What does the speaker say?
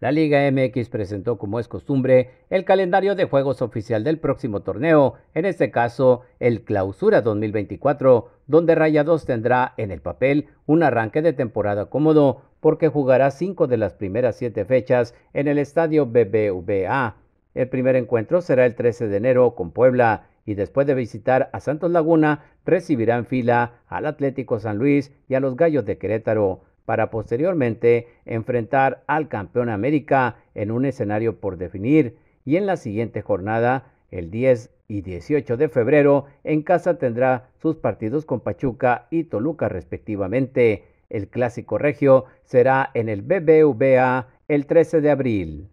La Liga MX presentó, como es costumbre, el calendario de juegos oficial del próximo torneo, en este caso el Clausura 2024, donde Rayados tendrá en el papel un arranque de temporada cómodo, porque jugará cinco de las primeras siete fechas en el estadio BBVA. El primer encuentro será el 13 de enero con Puebla y después de visitar a Santos Laguna recibirán fila al Atlético San Luis y a los Gallos de Querétaro para posteriormente enfrentar al campeón América en un escenario por definir y en la siguiente jornada, el 10 y 18 de febrero, en casa tendrá sus partidos con Pachuca y Toluca respectivamente. El clásico regio será en el BBVA el 13 de abril.